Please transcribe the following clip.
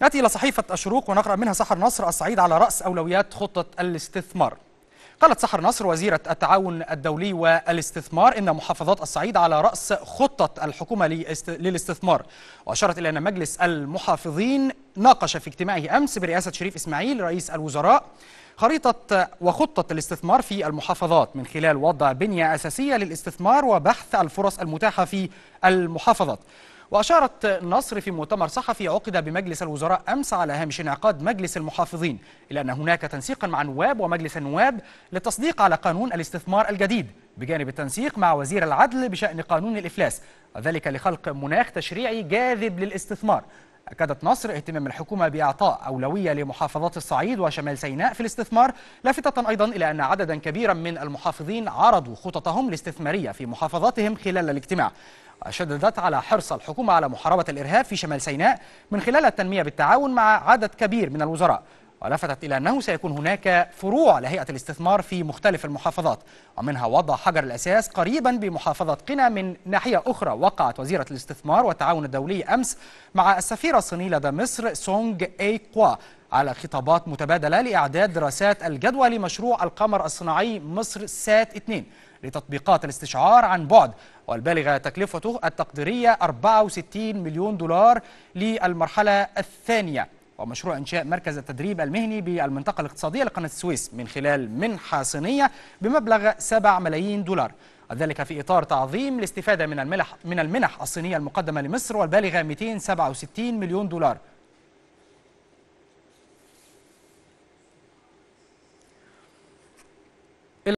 نأتي إلى صحيفة الشروق ونقرأ منها سحر نصر الصعيد على رأس أولويات خطة الاستثمار قالت سحر نصر وزيرة التعاون الدولي والاستثمار إن محافظات الصعيد على رأس خطة الحكومة للاستثمار وأشارت إلى أن مجلس المحافظين ناقش في اجتماعه أمس برئاسة شريف إسماعيل رئيس الوزراء خريطة وخطة الاستثمار في المحافظات من خلال وضع بنية أساسية للاستثمار وبحث الفرص المتاحة في المحافظات وأشارت نصر في مؤتمر صحفي عقد بمجلس الوزراء أمس على هامش انعقاد مجلس المحافظين إلى أن هناك تنسيقا مع النواب ومجلس النواب للتصديق على قانون الاستثمار الجديد بجانب التنسيق مع وزير العدل بشأن قانون الإفلاس وذلك لخلق مناخ تشريعي جاذب للاستثمار أكدت نصر اهتمام الحكومة بإعطاء أولوية لمحافظات الصعيد وشمال سيناء في الاستثمار لافتة أيضا إلى أن عددا كبيرا من المحافظين عرضوا خططهم الاستثمارية في محافظاتهم خلال الاجتماع شددت على حرص الحكومة على محاربة الإرهاب في شمال سيناء من خلال التنمية بالتعاون مع عدد كبير من الوزراء ولفتت إلى أنه سيكون هناك فروع لهيئة الاستثمار في مختلف المحافظات ومنها وضع حجر الأساس قريبا بمحافظة قنا من ناحية أخرى وقعت وزيرة الاستثمار والتعاون الدولي أمس مع السفيرة الصينية لدى مصر سونغ إي كوا على خطابات متبادلة لإعداد دراسات الجدوى لمشروع القمر الصناعي مصر سات 2 لتطبيقات الاستشعار عن بعد والبالغة تكلفته التقديرية 64 مليون دولار للمرحلة الثانية ومشروع إنشاء مركز التدريب المهني بالمنطقة الاقتصادية لقناة السويس من خلال منحة صينية بمبلغ 7 ملايين دولار وذلك في إطار تعظيم الاستفادة من المنح من المنح الصينية المقدمة لمصر والبالغة 267 مليون دولار